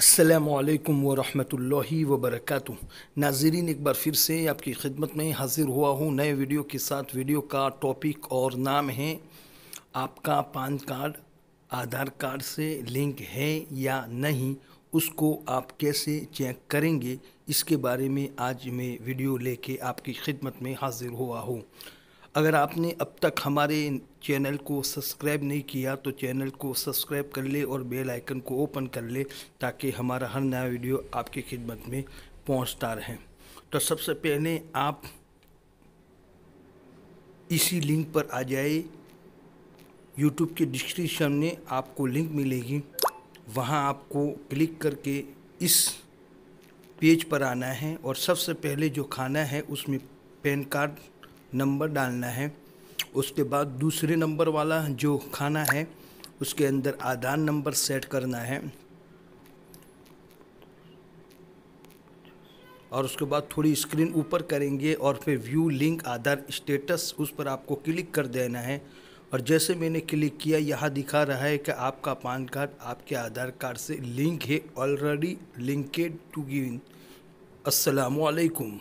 असलकम वरहमतुल्लि वबरकत नाजरीन एक बार फिर से आपकी खिदमत में हाज़िर हुआ हूँ नए वीडियो के साथ वीडियो का टॉपिक और नाम है आपका पान कार्ड आधार कार्ड से लिंक है या नहीं उसको आप कैसे चेक करेंगे इसके बारे में आज मैं वीडियो लेके आपकी खिदमत में हाज़िर हुआ हूँ अगर आपने अब तक हमारे चैनल को सब्सक्राइब नहीं किया तो चैनल को सब्सक्राइब कर ले और बेल आइकन को ओपन कर ले ताकि हमारा हर नया वीडियो आपकी खिदमत में पहुंचता रहे तो सबसे पहले आप इसी लिंक पर आ जाए यूट्यूब के डिस्क्रिप्शन में आपको लिंक मिलेगी वहाँ आपको क्लिक करके इस पेज पर आना है और सबसे पहले जो खाना है उसमें पैन कार्ड नंबर डालना है उसके बाद दूसरे नंबर वाला जो खाना है उसके अंदर आधार नंबर सेट करना है और उसके बाद थोड़ी स्क्रीन ऊपर करेंगे और फिर व्यू लिंक आधार स्टेटस उस पर आपको क्लिक कर देना है और जैसे मैंने क्लिक किया यहाँ दिखा रहा है कि आपका पान कार्ड आपके आधार कार्ड से लिंक है ऑलरेडी लिंकेड टू गिविन असलकुम